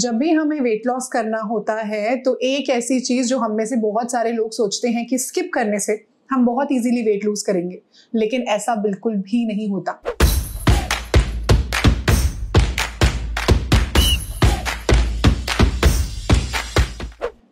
जब भी हमें वेट लॉस करना होता है तो एक ऐसी चीज़ जो हम में से बहुत सारे लोग सोचते हैं कि स्किप करने से हम बहुत इजीली वेट लूज करेंगे लेकिन ऐसा बिल्कुल भी नहीं होता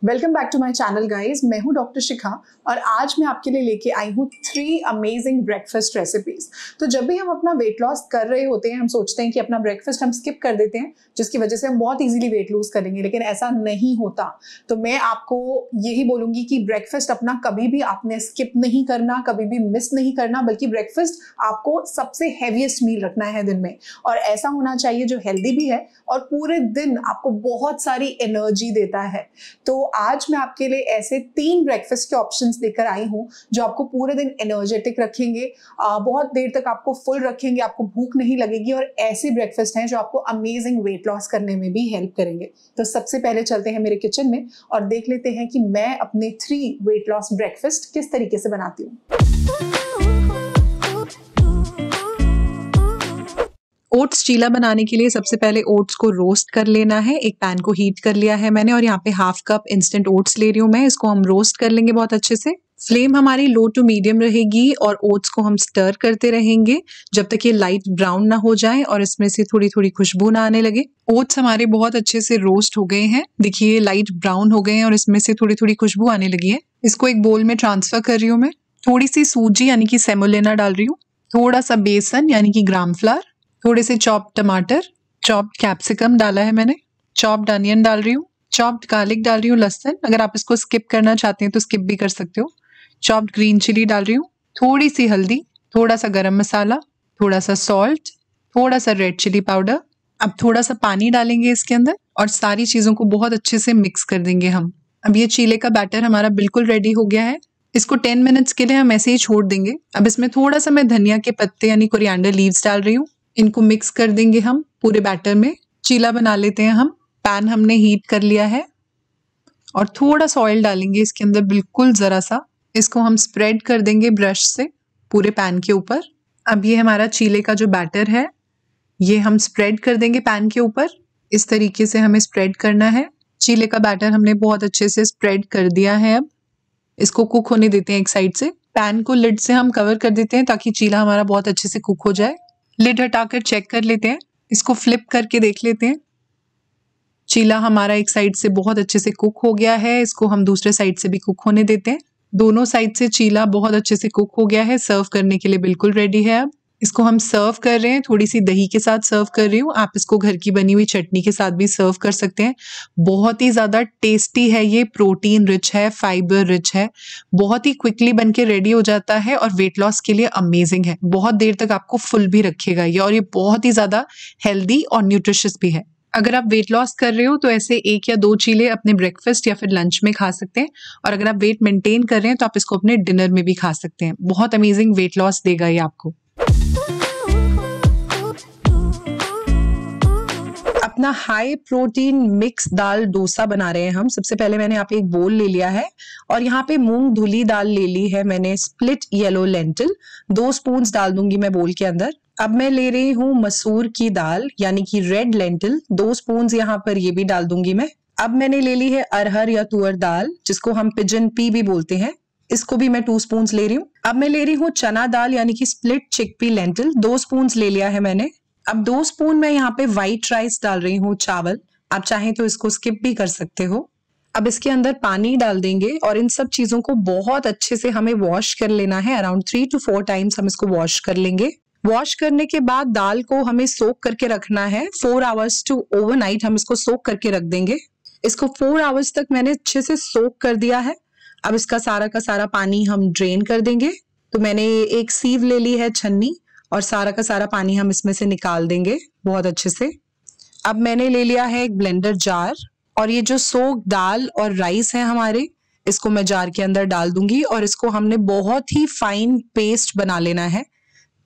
welcome back to my channel guys मैं हूं डॉक्टर शिखा और आज मैं आपके लिए लेके आई हूं थ्री अमेजिंग ब्रेकफास्ट रेसिपीज तो जब भी हम अपना वेट लॉस कर रहे होते हैं हम सोचते हैं कि अपना ब्रेकफास्ट हम स्किप कर देते हैं जिसकी वजह से हम बहुत इजीली वेट लूज करेंगे लेकिन ऐसा नहीं होता तो मैं आपको यही बोलूंगी कि ब्रेकफास्ट अपना कभी भी आपने स्किप नहीं करना कभी भी मिस नहीं करना बल्कि ब्रेकफास्ट आपको सबसे हैवीएस्ट मील रखना है दिन में और ऐसा होना चाहिए जो हेल्दी भी है और पूरे दिन आपको बहुत सारी एनर्जी देता है तो आज मैं आपके लिए ऐसे तीन ब्रेकफास्ट के ऑप्शन लेकर आई हूँ जो आपको पूरे दिन एनर्जेटिक रखेंगे बहुत देर तक आपको फुल रखेंगे आपको भूख नहीं लगेगी और ऐसे ब्रेकफास्ट हैं जो आपको अमेजिंग वेट लॉस करने में भी हेल्प करेंगे तो सबसे पहले चलते हैं मेरे किचन में और देख लेते हैं कि मैं अपने थ्री वेट लॉस ब्रेकफास्ट किस तरीके से बनाती हूँ ओट्स चीला बनाने के लिए सबसे पहले ओट्स को रोस्ट कर लेना है एक पैन को हीट कर लिया है मैंने और यहाँ पे हाफ कप इंस्टेंट ओट्स ले रही हूँ मैं इसको हम रोस्ट कर लेंगे बहुत अच्छे से फ्लेम हमारी लो टू मीडियम रहेगी और ओट्स को हम स्टर करते रहेंगे जब तक ये लाइट ब्राउन ना हो जाए और इसमें से थोड़ी थोड़ी खुशबू ना आने लगे ओट्स हमारे बहुत अच्छे से रोस्ट हो गए हैं देखिए लाइट ब्राउन हो गए हैं और इसमें से थोड़ी थोड़ी खुशबू आने लगी है इसको एक बोल में ट्रांसफर कर रही हूँ मैं थोड़ी सी सूजी यानी कि सेमोलेना डाल रही हूँ थोड़ा सा बेसन यानी कि ग्राम फ्लार थोड़े से चॉप टमाटर चॉप कैप्सिकम डाला है मैंने चॉप्ड अनियन डाल रही हूँ चॉप्ड गार्लिक डाल रही हूँ लहसन अगर आप इसको स्किप करना चाहते हैं तो स्किप भी कर सकते हो चॉप्ड ग्रीन चिली डाल रही हूँ थोड़ी सी हल्दी थोड़ा सा गरम मसाला थोड़ा सा सॉल्ट थोड़ा सा रेड चिली पाउडर अब थोड़ा सा पानी डालेंगे इसके अंदर और सारी चीज़ों को बहुत अच्छे से मिक्स कर देंगे हम अब ये चीले का बैटर हमारा बिल्कुल रेडी हो गया है इसको टेन मिनट्स के लिए हम ऐसे ही छोड़ देंगे अब इसमें थोड़ा सा मैं धनिया के पत्ते यानी कोरिएंडर लीव्स डाल रही हूँ इनको मिक्स कर देंगे हम पूरे बैटर में चीला बना लेते हैं हम पैन हमने हीट कर लिया है और थोड़ा सा ऑयल डालेंगे इसके अंदर बिल्कुल ज़रा सा इसको हम स्प्रेड कर देंगे ब्रश से पूरे पैन के ऊपर अब ये हमारा चीले का जो बैटर है ये हम स्प्रेड कर देंगे पैन के ऊपर इस तरीके से हमें स्प्रेड करना है चीले का बैटर हमने बहुत अच्छे से स्प्रेड कर दिया है अब इसको कुक होने देते हैं एक साइड से पैन को लिड से हम कवर कर देते हैं ताकि चीला हमारा बहुत अच्छे से कुक हो जाए लिड हटाकर चेक कर लेते हैं इसको फ्लिप करके देख लेते हैं चीला हमारा एक साइड से बहुत अच्छे से कुक हो गया है इसको हम दूसरे साइड से भी कुक होने देते हैं दोनों साइड से चीला बहुत अच्छे से कुक हो गया है सर्व करने के लिए बिल्कुल रेडी है अब इसको हम सर्व कर रहे हैं थोड़ी सी दही के साथ सर्व कर रही हूँ आप इसको घर की बनी हुई चटनी के साथ भी सर्व कर सकते हैं बहुत ही ज़्यादा टेस्टी है ये प्रोटीन रिच है फाइबर रिच है बहुत ही क्विकली बन के रेडी हो जाता है और वेट लॉस के लिए अमेजिंग है बहुत देर तक आपको फुल भी रखेगा ये और ये बहुत ही ज़्यादा हेल्दी और न्यूट्रिशियस भी है अगर आप वेट लॉस कर रहे हो तो ऐसे एक या दो चीले अपने ब्रेकफास्ट या फिर लंच में खा सकते हैं और अगर आप वेट मेंटेन कर रहे हैं तो आप इसको अपने डिनर में भी खा सकते हैं बहुत अमेजिंग वेट लॉस देगा ये आपको अपना हाई प्रोटीन मिक्स दाल डोसा बना रहे हैं हम सबसे पहले मैंने यहाँ पे एक बोल ले लिया है और यहाँ पे मूंग धुली दाल ले ली है मैंने स्प्लिट येलो लेंटिल दो स्पून डाल दूंगी मैं बोल के अंदर अब मैं ले रही हूँ मसूर की दाल यानी कि रेड लेंटिल दो स्पून यहाँ पर ये भी डाल दूंगी मैं अब मैंने ले ली है अरहर या तुअर दाल जिसको हम पिजन पी भी बोलते हैं इसको भी मैं टू स्पून ले रही हूँ अब मैं ले रही हूँ चना दाल यानी कि स्प्लिट चिकपी लेंटिल दो स्पून ले लिया है मैंने अब दो स्पून मैं यहाँ पे व्हाइट राइस डाल रही हूँ चावल आप चाहें तो इसको स्किप भी कर सकते हो अब इसके अंदर पानी डाल देंगे और इन सब चीजों को बहुत अच्छे से हमें वॉश कर लेना है around three two four times हम इसको वॉश कर लेंगे वॉश करने के बाद दाल को हमें सोक करके रखना है फोर आवर्स टू ओवरनाइट हम इसको सोक करके रख देंगे इसको फोर आवर्स तक मैंने अच्छे से सोक कर दिया है अब इसका सारा का सारा पानी हम ड्रेन कर देंगे तो मैंने एक सीव ले ली है छन्नी और सारा का सारा पानी हम इसमें से निकाल देंगे बहुत अच्छे से अब मैंने ले लिया है एक ब्लेंडर जार और ये जो सोग दाल और राइस है हमारे इसको मैं जार के अंदर डाल दूंगी और इसको हमने बहुत ही फाइन पेस्ट बना लेना है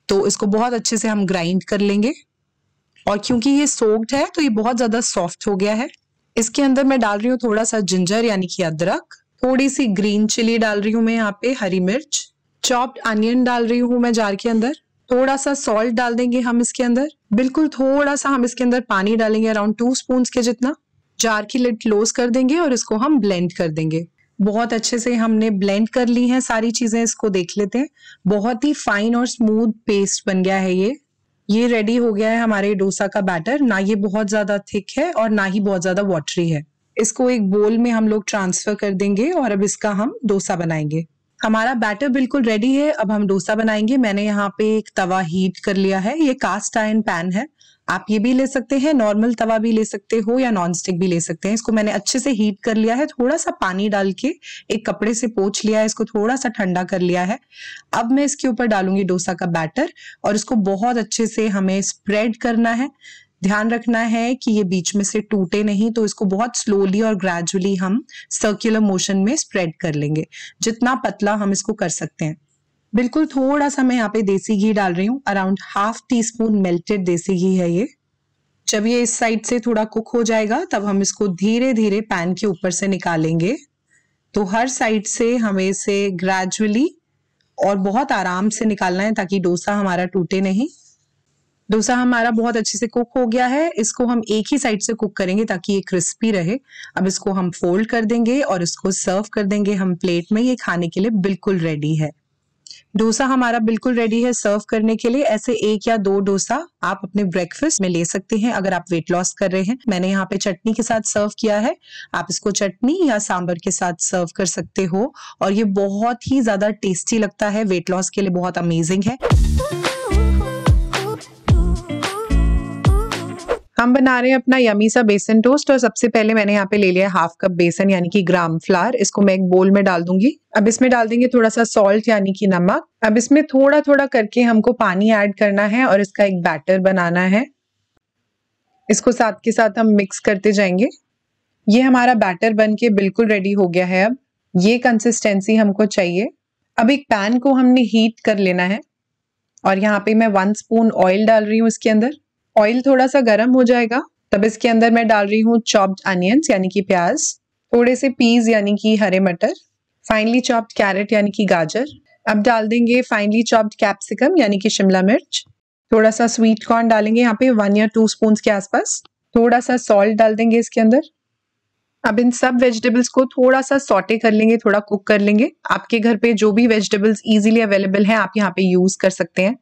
तो इसको बहुत अच्छे से हम ग्राइंड कर लेंगे और क्योंकि ये सोक्ड है तो ये बहुत ज्यादा सॉफ्ट हो गया है इसके अंदर मैं डाल रही हूँ थोड़ा सा जिंजर यानी कि अदरक थोड़ी सी ग्रीन चिली डाल रही हूँ मैं यहाँ पे हरी मिर्च चॉप्ड अनियन डाल रही हूँ मैं जार के अंदर थोड़ा सा सॉल्ट डाल देंगे हम इसके अंदर बिल्कुल थोड़ा सा हम इसके अंदर पानी डालेंगे अराउंड टू स्पून के जितना जार की लिट क्लोज कर देंगे और इसको हम ब्लेंड कर देंगे बहुत अच्छे से हमने ब्लेंड कर ली है सारी चीजें इसको देख लेते हैं बहुत ही फाइन और स्मूथ पेस्ट बन गया है ये ये रेडी हो गया है हमारे डोसा का बैटर ना ये बहुत ज्यादा थिक है और ना ही बहुत ज्यादा वॉटरी है इसको एक बोल में हम लोग ट्रांसफर कर देंगे और अब इसका हम डोसा बनाएंगे हमारा बैटर बिल्कुल रेडी है अब हम डोसा बनाएंगे मैंने यहाँ पे एक तवा हीट कर लिया है ये कास्ट आयन पैन है आप ये भी ले सकते हैं नॉर्मल तवा भी ले सकते हो या नॉन स्टिक भी ले सकते हैं इसको मैंने अच्छे से हीट कर लिया है थोड़ा सा पानी डाल के एक कपड़े से पोछ लिया है इसको थोड़ा सा ठंडा कर लिया है अब मैं इसके ऊपर डालूंगी डोसा का बैटर और इसको बहुत अच्छे से हमें स्प्रेड करना है ध्यान रखना है कि ये बीच में से टूटे नहीं तो इसको बहुत स्लोली और ग्रेजुअली हम सर्कुलर मोशन में स्प्रेड कर लेंगे जितना पतला हम इसको कर सकते हैं बिल्कुल थोड़ा सा मैं यहाँ पे देसी घी डाल रही हूँ around half teaspoon melted देसी घी है ये जब ये इस साइड से थोड़ा कुक हो जाएगा तब हम इसको धीरे धीरे पैन के ऊपर से निकालेंगे तो हर साइड से हमें इसे ग्रेजुअली और बहुत आराम से निकालना है ताकि डोसा हमारा टूटे नहीं डोसा हमारा बहुत अच्छे से कुक हो गया है इसको हम एक ही साइड से कुक करेंगे ताकि ये क्रिस्पी रहे अब इसको हम फोल्ड कर देंगे और इसको सर्व कर देंगे हम प्लेट में ये खाने के लिए बिल्कुल रेडी है डोसा हमारा बिल्कुल रेडी है सर्व करने के लिए ऐसे एक या दो डोसा आप अपने ब्रेकफास्ट में ले सकते हैं अगर आप वेट लॉस कर रहे हैं मैंने यहाँ पे चटनी के साथ सर्व किया है आप इसको चटनी या सांबर के साथ सर्व कर सकते हो और ये बहुत ही ज्यादा टेस्टी लगता है वेट लॉस के लिए बहुत अमेजिंग है हम बना रहे हैं अपना यमी सा बेसन टोस्ट और सबसे पहले मैंने यहाँ पे ले लिया है हाफ कप बेसन यानी कि ग्राम फ्लावर इसको मैं एक बोल में डाल दूंगी अब इसमें डाल देंगे थोड़ा सा सॉल्ट यानी कि नमक अब इसमें थोड़ा थोड़ा करके हमको पानी ऐड करना है और इसका एक बैटर बनाना है इसको साथ के साथ हम मिक्स करते जाएंगे ये हमारा बैटर बन के बिल्कुल रेडी हो गया है अब ये कंसिस्टेंसी हमको चाहिए अब एक पैन को हमने हीट कर लेना है और यहाँ पे मैं वन स्पून ऑयल डाल रही हूँ इसके अंदर ऑयल थोड़ा सा गर्म हो जाएगा तब इसके अंदर मैं डाल रही हूँ चॉप्ड अनियंस यानी कि प्याज थोड़े से पीज यानी कि हरे मटर फाइनली चॉप्ड कैरेट यानी कि गाजर अब डाल देंगे फाइनली चॉप्ड कैप्सिकम यानी कि शिमला मिर्च थोड़ा सा स्वीट कॉर्न डालेंगे यहाँ पे वन या टू स्पून के आसपास थोड़ा सा सॉल्ट डाल देंगे इसके अंदर अब इन सब वेजिटेबल्स को थोड़ा सा सॉटे कर लेंगे थोड़ा कुक कर लेंगे आपके घर पे जो भी वेजिटेबल्स इजीली अवेलेबल हैं आप यहाँ पे यूज कर सकते हैं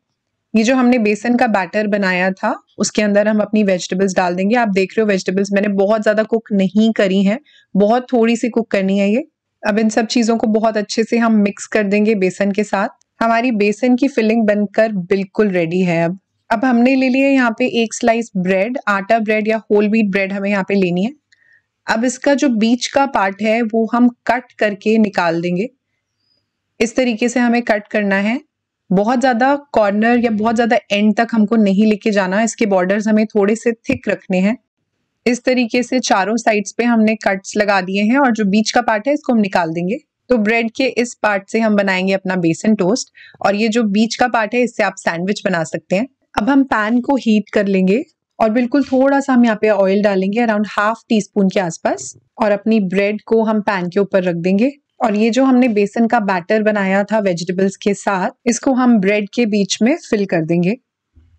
ये जो हमने बेसन का बैटर बनाया था उसके अंदर हम अपनी वेजिटेबल्स डाल देंगे आप देख रहे हो वेजिटेबल्स मैंने बहुत ज़्यादा कुक नहीं करी हैं बहुत थोड़ी सी कुक करनी है ये अब इन सब चीज़ों को बहुत अच्छे से हम मिक्स कर देंगे बेसन के साथ हमारी बेसन की फिलिंग बनकर बिल्कुल रेडी है अब अब हमने ले लिया यहाँ पे एक स्लाइस ब्रेड आटा ब्रेड या होल व्हीट ब्रेड हमें यहाँ पे लेनी है अब इसका जो बीच का पार्ट है वो हम कट करके निकाल देंगे इस तरीके से हमें कट करना है बहुत ज़्यादा कॉर्नर या बहुत ज़्यादा एंड तक हमको नहीं लेके जाना इसके बॉर्डर्स हमें थोड़े से थिक रखने हैं इस तरीके से चारों साइड्स पे हमने कट्स लगा दिए हैं और जो बीच का पार्ट है इसको हम निकाल देंगे तो ब्रेड के इस पार्ट से हम बनाएंगे अपना बेसन टोस्ट और ये जो बीच का पार्ट है इससे आप सैंडविच बना सकते हैं अब हम पैन को हीट कर लेंगे और बिल्कुल थोड़ा सा हम यहाँ पे ऑयल डालेंगे अराउंड हाफ टी स्पून के आसपास और अपनी ब्रेड को हम पैन के ऊपर रख देंगे और ये जो हमने बेसन का बैटर बनाया था वेजिटेबल्स के साथ इसको हम ब्रेड के बीच में फिल कर देंगे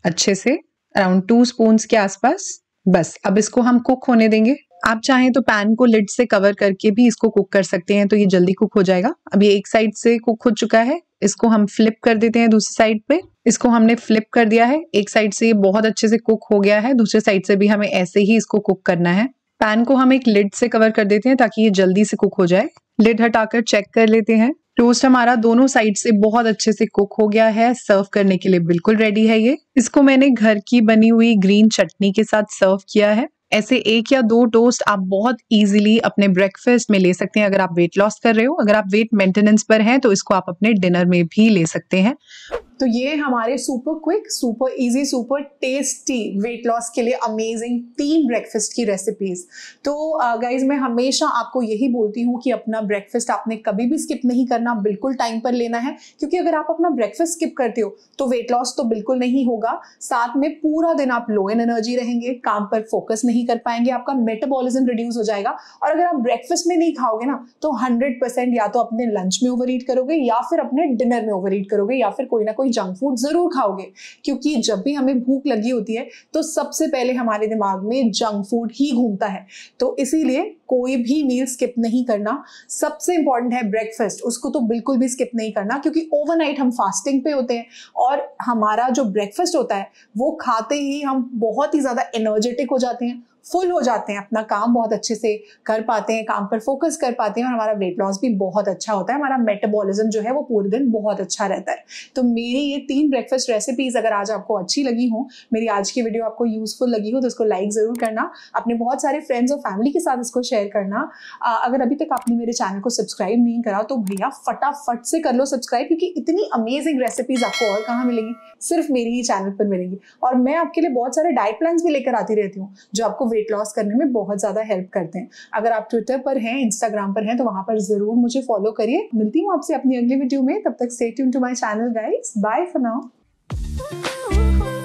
अच्छे से अराउंड टू स्पून के आसपास बस अब इसको हम कुक होने देंगे आप चाहें तो पैन को लिड से कवर करके भी इसको कुक कर सकते हैं तो ये जल्दी कुक हो जाएगा अब ये एक साइड से कुक हो चुका है इसको हम फ्लिप कर देते हैं दूसरी साइड पे इसको हमने फ्लिप कर दिया है एक साइड से ये बहुत अच्छे से कुक हो गया है दूसरे साइड से भी हमें ऐसे ही इसको कुक करना है पैन को हम एक लिड से कवर कर देते हैं ताकि ये जल्दी से कुक हो जाए लिड हटाकर चेक कर लेते हैं टोस्ट हमारा दोनों साइड से बहुत अच्छे से कुक हो गया है सर्व करने के लिए बिल्कुल रेडी है ये इसको मैंने घर की बनी हुई ग्रीन चटनी के साथ सर्व किया है ऐसे एक या दो टोस्ट आप बहुत ईजिली अपने ब्रेकफास्ट में ले सकते हैं अगर आप वेट लॉस कर रहे हो अगर आप वेट मेंटेनेंस पर हैं तो इसको आप अपने डिनर में भी ले सकते हैं तो ये हमारे super quick super easy super tasty weight loss के लिए अमेजिंग तीन ब्रेकफास्ट की रेसिपीज तो गाइज मैं हमेशा आपको यही बोलती हूँ कि अपना ब्रेकफास्ट आपने कभी भी स्किप नहीं करना बिल्कुल टाइम पर लेना है क्योंकि अगर आप अपना ब्रेकफास्ट स्किप करते हो तो वेट लॉस तो बिल्कुल नहीं होगा साथ में पूरा दिन आप लो इन एनर्जी रहेंगे काम पर फोकस नहीं नहीं कर पाएंगे आपका मेटाबॉलिज्म रिड्यूस हो जाएगा और अगर आप ब्रेकफास्ट में नहीं खाओगे ना तो हंड्रेड परसेंट या तो अपने लंच में ओवर ईट करोगे या फिर अपने डिनर में ओवर ईट करोगे या फिर कोई ना कोई जंक फूड जरूर खाओगे क्योंकि जब भी हमें भूख लगी होती है तो सबसे पहले हमारे दिमाग में जंक फूड ही घूमता है तो इसीलिए कोई भी मील स्किप नहीं करना सबसे इंपॉर्टेंट है ब्रेकफास्ट उसको तो बिल्कुल भी स्किप नहीं करना क्योंकि ओवरनाइट हम फास्टिंग पे होते हैं और हमारा जो ब्रेकफास्ट होता है वो खाते ही हम बहुत ही ज़्यादा एनर्जेटिक हो जाते हैं फुल हो जाते हैं अपना काम बहुत अच्छे से कर पाते हैं काम पर फोकस कर पाते हैं और हमारा वेट लॉस भी बहुत अच्छा होता है हमारा मेटाबॉलिज्म जो है वो पूरे दिन बहुत अच्छा रहता है तो मेरी ये तीन ब्रेकफास्ट रेसिपीज़ अगर आज आपको अच्छी लगी हो मेरी आज की वीडियो आपको यूज़फुल लगी हो तो इसको लाइक ज़रूर करना अपने बहुत सारे फ्रेंड्स और फैमिली के साथ इसको शेयर करना अगर अभी तक आपने मेरे चैनल को सब्सक्राइब नहीं करा तो भैया फटाफट से कर लो सब्सक्राइब क्योंकि इतनी अमेजिंग रेसिपीज़ आपको और कहाँ मिलेंगी सिर्फ मेरे ही चैनल पर मिलेंगी और मैं आपके लिए बहुत सारे डाइट प्लान भी लेकर आती रहती हूँ जो आपको वेट लॉस करने में बहुत ज़्यादा हेल्प करते हैं अगर आप ट्विटर पर हैं इंस्टाग्राम पर हैं तो वहां पर ज़रूर मुझे फॉलो करिए मिलती हूँ आपसे अपनी अगली वीडियो में तब तक stay tune to my channel guys bye for now